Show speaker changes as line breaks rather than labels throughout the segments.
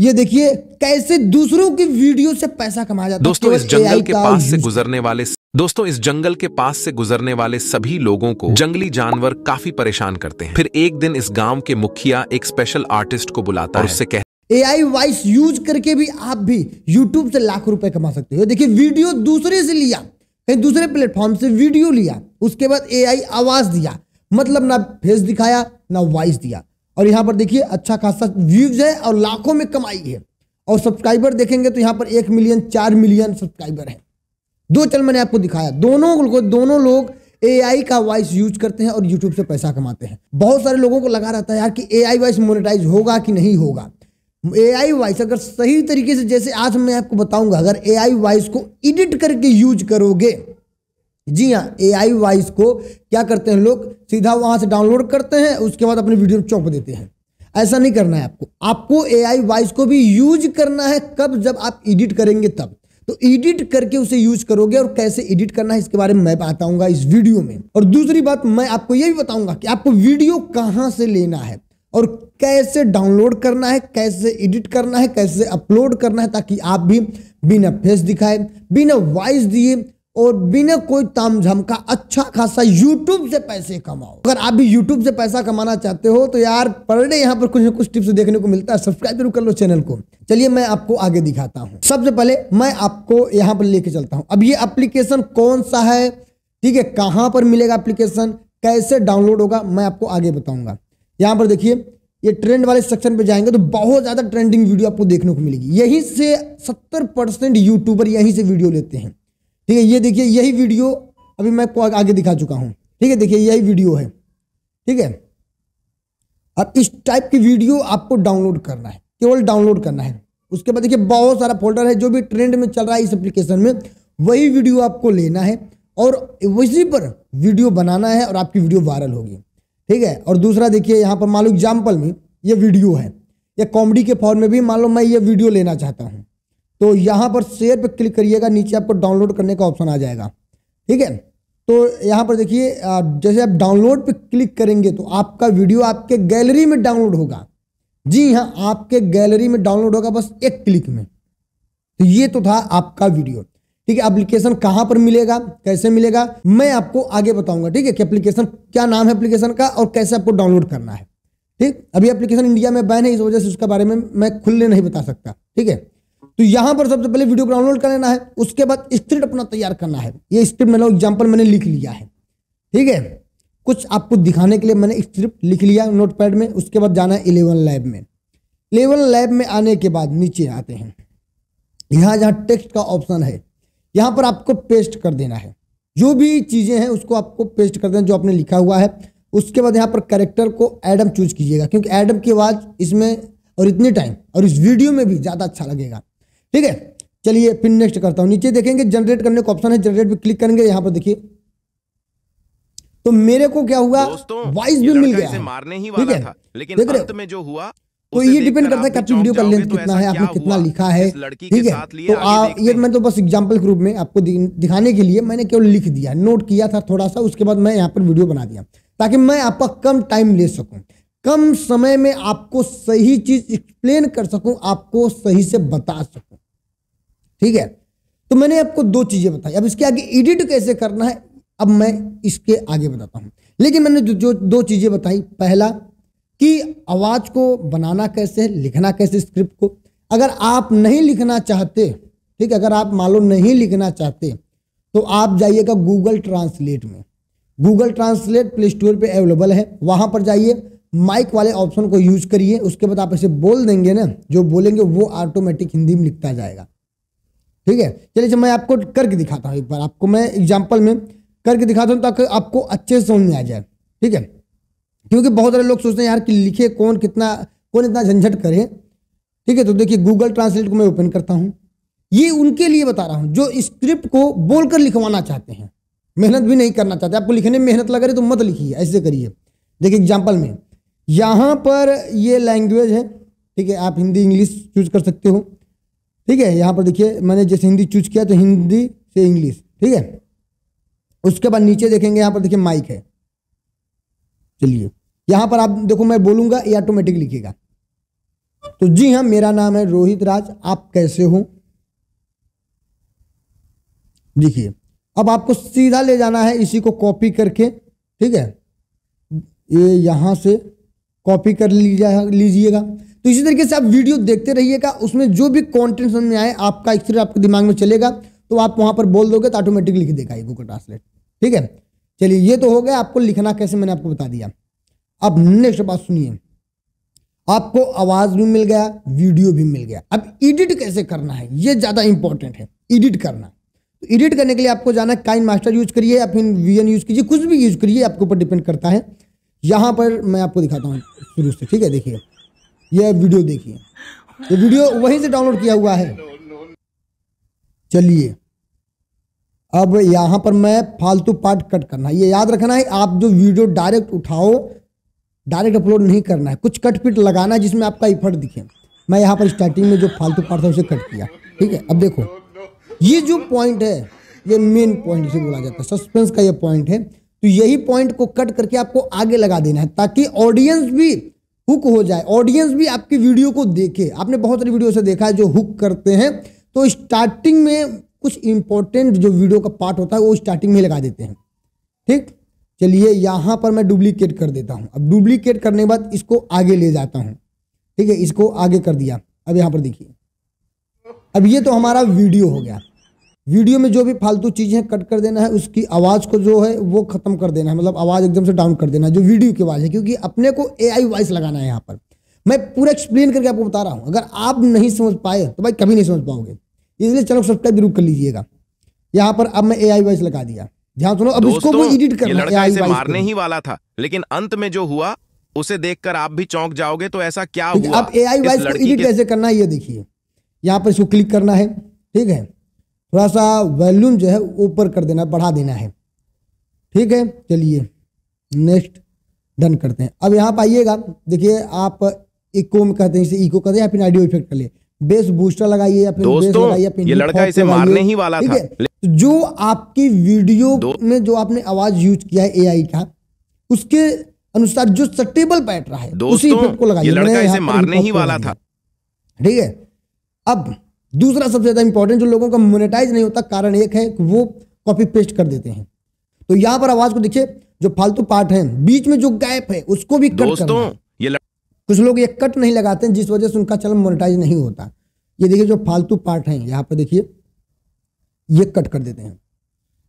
ये देखिए कैसे दूसरों की वीडियो से पैसा कमाया जाता है दोस्तों इस जंगल के पास से गुजरने वाले दोस्तों इस जंगल के पास से गुजरने वाले सभी लोगों को जंगली जानवर काफी परेशान करते हैं फिर एक दिन इस गांव के मुखिया एक स्पेशल आर्टिस्ट को बुलाता और है उससे कह ए आई वॉइस यूज करके भी आप भी यूट्यूब से लाख रुपए कमा सकते हो देखिए वीडियो दूसरे से लिया कहीं दूसरे प्लेटफॉर्म से वीडियो लिया उसके बाद ए आई आवाज दिया मतलब ना फेस दिखाया ना वॉइस दिया और यहाँ पर देखिए अच्छा खासा व्यूज है और लाखों में कमाई है और सब्सक्राइबर देखेंगे तो यहाँ पर एक मिलियन चार मिलियन सब्सक्राइबर है दो चल मैंने आपको दिखाया दोनों को दोनों लोग ए का वॉइस यूज करते हैं और यूट्यूब से पैसा कमाते हैं बहुत सारे लोगों को लगा रहता है यार कि एआई वॉइस मोनिटाइज होगा कि नहीं होगा एआई वॉइस अगर सही तरीके से जैसे आज मैं आपको बताऊंगा अगर एआई वॉइस को एडिट करके यूज करोगे जी हाँ ए आई वाइस को क्या करते हैं लोग सीधा वहां से डाउनलोड करते हैं उसके बाद अपनी वीडियो चौंक देते हैं ऐसा नहीं करना है आपको आपको ए आई वाइस को भी यूज करना है कब जब आप एडिट करेंगे तब तो एडिट करके उसे यूज करोगे और कैसे एडिट करना है इसके बारे में मैं बताऊंगा इस वीडियो में और दूसरी बात मैं आपको ये भी बताऊंगा कि आपको वीडियो कहाँ से लेना है और कैसे डाउनलोड करना है कैसे एडिट करना है कैसे अपलोड करना है ताकि आप भी बिना फेस दिखाए बिना वॉइस दिए और बिना कोई तामझाम का अच्छा खासा यूट्यूब से पैसे कमाओ अगर आप भी यूट्यूब से पैसा कमाना चाहते हो तो यार पर डे यहाँ पर कुछ ना कुछ टिप्स देखने को मिलता है सब्सक्राइब जरूर कर लो चैनल को चलिए मैं आपको आगे दिखाता हूँ सबसे पहले मैं आपको यहाँ पर लेके चलता हूँ अब ये अप्लीकेशन कौन सा है ठीक है कहाँ पर मिलेगा अप्लीकेशन कैसे डाउनलोड होगा मैं आपको आगे बताऊंगा यहाँ पर देखिए ये ट्रेंड वाले सेक्शन पे जाएंगे तो बहुत ज़्यादा ट्रेंडिंग वीडियो आपको देखने को मिलेगी यहीं से 70 परसेंट यूट्यूबर यहीं से वीडियो लेते हैं ठीक है ये देखिए यही वीडियो अभी मैं आपको आगे दिखा चुका हूँ ठीक है देखिए यही वीडियो है ठीक है अब इस टाइप की वीडियो आपको डाउनलोड करना है केवल डाउनलोड करना है उसके बाद देखिए बहुत सारा फोल्डर है जो भी ट्रेंड में चल रहा है इस एप्लीकेशन में वही वीडियो आपको लेना है और उसी पर वीडियो बनाना है और आपकी वीडियो वायरल होगी ठीक है और दूसरा देखिए यहाँ पर मान लो एग्जाम्पल में ये वीडियो है या कॉमेडी के फॉर्म में भी मान लो मैं ये वीडियो लेना चाहता हूँ तो यहाँ पर शेयर पर क्लिक करिएगा नीचे आपको डाउनलोड करने का ऑप्शन आ जाएगा ठीक है तो यहाँ पर देखिए जैसे आप डाउनलोड पर क्लिक करेंगे तो आपका वीडियो आपके गैलरी में डाउनलोड होगा जी हाँ आपके गैलरी में डाउनलोड होगा बस एक क्लिक में तो ये तो था आपका वीडियो ठीक है एप्लीकेशन कहाँ पर मिलेगा कैसे मिलेगा मैं आपको आगे बताऊंगा ठीक है कि एप्लीकेशन क्या नाम है एप्लीकेशन का और कैसे आपको डाउनलोड करना है ठीक अभी एप्लीकेशन इंडिया में बैन है इस वजह से उसके बारे में मैं खुलने नहीं बता सकता ठीक है तो यहां पर सबसे पहले वीडियो को डाउनलोड कर लेना है उसके बाद स्क्रिप्ट अपना तैयार करना है ये स्क्रिप्ट मैंने एग्जाम्पल मैंने लिख लिया है ठीक है कुछ आपको दिखाने के लिए मैंने स्क्रिप्ट लिख लिया नोटपैड में उसके बाद जाना है इलेवन लैब में इलेवन लैब में आने के बाद नीचे आते हैं यहाँ जहाँ टेक्स्ट का ऑप्शन है यहाँ पर आपको पेस्ट कर देना है जो भी चीज़ें हैं उसको आपको पेस्ट कर देना जो आपने लिखा हुआ है उसके बाद यहाँ पर करेक्टर को एडम चूज कीजिएगा क्योंकि एडम की आवाज़ इसमें और इतने टाइम और इस वीडियो में भी ज़्यादा अच्छा लगेगा ठीक है चलिए फिर नेक्स्ट करता हूँ नीचे देखेंगे जनरेट करने का ऑप्शन है जनरेट पे क्लिक करेंगे यहाँ पर देखिए तो मेरे को क्या हुआ वॉइस भी मिल गया मारने ही ठीक है लेकिन अंत में जो हुआ तो ये डिपेंड करता है कैप्चर वीडियो का लेंथ तो कितना है आपने कितना लिखा है ठीक है तो आ, ये मैं तो बस एग्जांपल के रूप में आपको दिखाने के लिए मैंने केवल लिख दिया नोट किया था थोड़ा सा उसके बाद मैं यहाँ पर वीडियो बना दिया ताकि मैं आपका कम टाइम ले सकूं कम समय में आपको सही चीज एक्सप्लेन कर सकू आपको सही से बता सकू ठीक है तो मैंने आपको दो चीज़ें बताई अब इसके आगे एडिट कैसे करना है अब मैं इसके आगे बताता हूं लेकिन मैंने जो, जो दो चीज़ें बताई पहला कि आवाज़ को बनाना कैसे लिखना कैसे स्क्रिप्ट को अगर आप नहीं लिखना चाहते ठीक अगर आप मालूम नहीं लिखना चाहते तो आप जाइएगा गूगल ट्रांसलेट में गूगल ट्रांसलेट प्ले स्टोर पर अवेलेबल है वहां पर जाइए माइक वाले ऑप्शन को यूज करिए उसके बाद आप ऐसे बोल देंगे ना जो बोलेंगे वो ऑटोमेटिक हिंदी में लिखता जाएगा ठीक है चलिए जब मैं आपको करके दिखाता हूँ एक बार आपको मैं एग्जाम्पल में करके दिखाता हूँ ताकि आपको अच्छे से समझ में आ जाए ठीक है क्योंकि बहुत सारे लोग सोचते हैं यार कि लिखे कौन कितना कौन इतना झंझट करे ठीक है तो देखिए गूगल ट्रांसलेट को मैं ओपन करता हूँ ये उनके लिए बता रहा हूँ जो स्क्रिप्ट को बोलकर लिखवाना चाहते हैं मेहनत भी नहीं करना चाहते आपको लिखने में मेहनत लग रही तो मत लिखिए ऐसे करिए देखिए एग्जाम्पल में यहाँ पर ये लैंग्वेज है ठीक है आप हिंदी इंग्लिश चूज कर सकते हो ठीक है यहाँ पर देखिए मैंने जैसे हिंदी चूज किया तो हिंदी से इंग्लिश ठीक है उसके बाद नीचे देखेंगे यहाँ पर देखिए माइक है चलिए यहाँ पर आप देखो मैं बोलूँगा ये ऑटोमेटिक लिखेगा तो जी हाँ मेरा नाम है रोहित राज आप कैसे हो देखिए अब आपको सीधा ले जाना है इसी को कॉपी करके ठीक है ये यहाँ से कॉपी कर लीजिए लीजिएगा तो इसी तरीके से आप वीडियो देखते रहिएगा उसमें जो भी कॉन्टेंट समझ में आए आपका एक आपके दिमाग में चलेगा तो आप वहाँ पर बोल दोगे तो ऑटोमेटिक लिख देगा ये गूगल ट्रांसलेट ठीक है चलिए ये तो हो गया आपको लिखना कैसे मैंने आपको बता दिया अब नेक्स्ट बात सुनिए आपको आवाज़ भी मिल गया वीडियो भी मिल गया अब एडिट कैसे करना है ये ज़्यादा इंपॉर्टेंट है एडिट करना तो एडिट करने के लिए आपको जाना काइन मास्टर यूज करिए या फिर वीएन यूज कीजिए कुछ भी यूज करिए आपके ऊपर डिपेंड करता है यहाँ पर मैं आपको दिखाता हूँ शुरू से ठीक है देखिए यह वीडियो देखिए ये वीडियो वहीं से डाउनलोड किया हुआ है चलिए अब यहाँ पर मैं फालतू पार्ट कट करना ये याद रखना है आप जो वीडियो डायरेक्ट उठाओ डायरेक्ट अपलोड नहीं करना है कुछ कट पिट लगाना है जिसमें आपका इफर्ट दिखे मैं यहाँ पर स्टार्टिंग में जो फालतू पार्ट था उसे कट किया ठीक है अब देखो ये जो पॉइंट है ये मेन पॉइंट इसे बोला जाता है सस्पेंस का ये पॉइंट है तो यही पॉइंट को कट करके आपको आगे लगा देना है ताकि ऑडियंस भी हुक हो जाए ऑडियंस भी आपकी वीडियो को देखे आपने बहुत सारी वीडियो से देखा है जो हुक करते हैं तो स्टार्टिंग में कुछ इंपॉर्टेंट जो वीडियो का पार्ट होता है वो स्टार्टिंग में लगा देते हैं ठीक चलिए यहां पर मैं डुप्लीकेट कर देता हूं अब डुप्लीकेट करने के बाद इसको आगे ले जाता हूं ठीक है इसको आगे कर दिया अब यहां पर देखिए अब ये तो हमारा वीडियो हो गया वीडियो में जो भी फालतू चीज़ें कट कर देना है उसकी आवाज़ को जो है वो ख़त्म कर देना है मतलब आवाज़ एकदम से डाउन कर देना है जो वीडियो की आवाज़ है क्योंकि अपने को ए आई वॉइस लगाना है यहाँ पर मैं पूरा एक्सप्लेन करके आपको बता रहा हूँ अगर आप नहीं समझ पाए तो भाई कभी नहीं समझ पाओगे इसलिए चलो सब्सक्राइब जरूर कर लीजिएगा यहाँ पर अब मैं ए आई वॉइस लगा दिया ध्यान सुनो अब इसको वो एडिट कर मारने ही वाला था लेकिन अंत में जो हुआ उसे देखकर आप भी चौंक जाओगे तो ऐसा क्या हुआ अब ए आई वॉइस को एडिट कैसे करना है ये देखिए यहाँ पर इसको क्लिक करना है ठीक है थोड़ा सा वॉल्यूम जो है ऊपर कर देना बढ़ा देना है ठीक है चलिए नेक्स्ट डन करते हैं अब यहाँ पर आइएगा देखिए आप इको में कहते हैं इसे इको कहते हैं या फिर आइडियो इफेक्ट कर ले बेस बूस्टर लगाइए अपने बेस लगाइए अपने ये लड़का इसे मारने ही वाला था तो जो आपकी वीडियो में जो आपने आवाज यूज किया है एआई का उसके अनुसार जो सटेबल बैठ रहा है उसी इफेक्ट को लगाइए ये लड़का इसे मारने ही वाला था ठीक है अब दूसरा सबसे ज़्यादा इंपॉर्टेंट जो लोगों का मोनेटाइज नहीं होता कारण एक है कि वो कॉपी पेस्ट कर देते हैं तो यहां पर आवाज को देखिए जो फालतू पार्ट है बीच में जो गैप है उसको भी कट कर कुछ लोग ये कट नहीं लगाते हैं जिस वजह से उनका चलन मोनेटाइज नहीं होता ये देखिए जो फालतू पार्ट है यहां पर देखिए ये कट कर देते हैं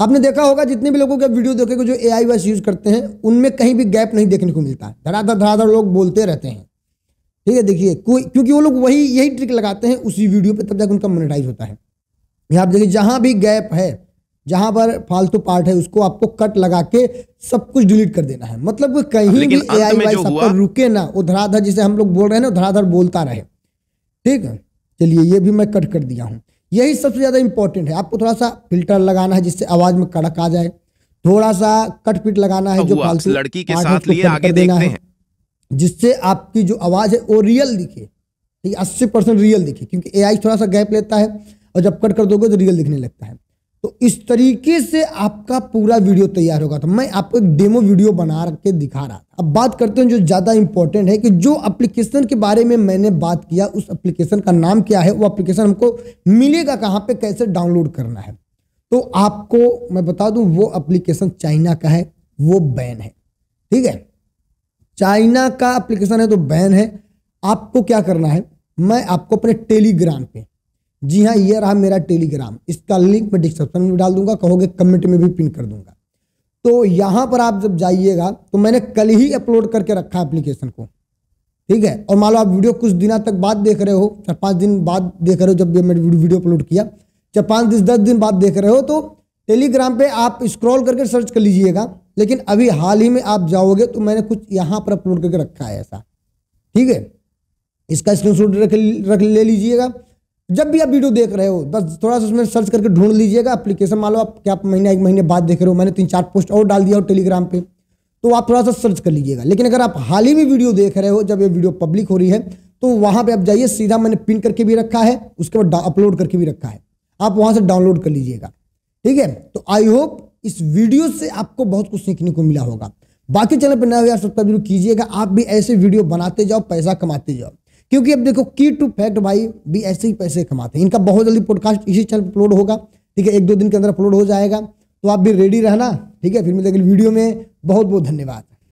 आपने देखा होगा जितने भी लोगों के वीडियो देखे जो ए आई यूज करते हैं उनमें कहीं भी गैप नहीं देखने को मिलता धड़ाधड़ धड़ाधड़ लोग बोलते रहते हैं ठीक है देखिए कोई क्योंकि वो लोग वही यही ट्रिक लगाते हैं उसी वीडियो पे तब जाकर उनका मोनेटाइज होता है यहाँ आप देखिए जहां भी गैप है जहां पर फालतू पार्ट है उसको आपको कट लगा के सब कुछ डिलीट कर देना है मतलब कहीं भी ए आई वाई सब पर रुके ना वो धराधर जिसे हम लोग बोल रहे हैं ना धराधर बोलता रहे ठीक है चलिए ये भी मैं कट कर दिया हूँ यही सबसे ज़्यादा इंपॉर्टेंट है आपको थोड़ा सा फिल्टर लगाना है जिससे आवाज में कड़क आ जाए थोड़ा सा कट पिट लगाना है जो फालतू लड़की के साथ लिए आगे देखते हैं जिससे आपकी जो आवाज़ है वो रियल दिखे ठीक है अस्सी परसेंट रियल दिखे क्योंकि ए थोड़ा सा गैप लेता है और जब कट कर दोगे तो रियल दिखने लगता है तो इस तरीके से आपका पूरा वीडियो तैयार होगा तो मैं आपको एक डेमो वीडियो बना के दिखा रहा था अब बात करते हैं जो ज़्यादा इंपॉर्टेंट है कि जो एप्लीकेशन के बारे में मैंने बात किया उस एप्लीकेशन का नाम क्या है वो एप्लीकेशन हमको मिलेगा कहाँ पे कैसे डाउनलोड करना है तो आपको मैं बता दूँ वो अप्लीकेशन चाइना का है वो बैन है ठीक है चाइना का एप्लीकेशन है तो बैन है आपको क्या करना है मैं आपको अपने टेलीग्राम पे जी हाँ ये रहा मेरा टेलीग्राम इसका लिंक मैं डिस्क्रिप्शन में डाल दूंगा कहोगे कमेंट में भी पिन कर दूंगा तो यहाँ पर आप जब जाइएगा तो मैंने कल ही अपलोड करके रखा एप्लीकेशन को ठीक है और मान लो आप वीडियो कुछ दिनों तक बाद देख रहे हो चार पांच दिन बाद देख रहे हो जब मैंने वीडियो अपलोड किया चार पांच दिन दस दिन बाद देख रहे हो तो टेलीग्राम पे आप स्क्रॉल करके सर्च कर लीजिएगा लेकिन अभी हाल ही में आप जाओगे तो मैंने कुछ यहाँ पर अपलोड करके रखा है ऐसा ठीक है इसका स्क्रीनशॉट रख रख ले लीजिएगा जब भी आप वीडियो देख रहे हो बस थोड़ा सा उसमें सर्च करके ढूंढ लीजिएगा अप्लीकेशन मान लो आप क्या महीना महीने एक महीने बाद देख रहे हो मैंने तीन चार पोस्ट और डाल दिया हो टेलीग्राम पे तो आप थोड़ा सा सर्च कर लीजिएगा लेकिन अगर आप हाल ही में वीडियो देख रहे हो जब ये वीडियो पब्लिक हो रही है तो वहाँ पर आप जाइए सीधा मैंने पिन करके भी रखा है उसके बाद अपलोड करके भी रखा है आप वहाँ से डाउनलोड कर लीजिएगा ठीक है तो आई होप इस वीडियो से आपको बहुत कुछ सीखने को मिला होगा बाकी चैनल पर नया हुआ सब्सक्राइब जरूर कीजिएगा आप भी ऐसे वीडियो बनाते जाओ पैसा कमाते जाओ क्योंकि अब देखो की टू फैक्ट भाई भी ऐसे ही पैसे कमाते हैं इनका बहुत जल्दी पॉडकास्ट इसी चैनल पर अपलोड होगा ठीक है एक दो दिन के अंदर अपलोड हो जाएगा तो आप भी रेडी रहना ठीक है फिर मिलते अगली वीडियो में बहुत बहुत धन्यवाद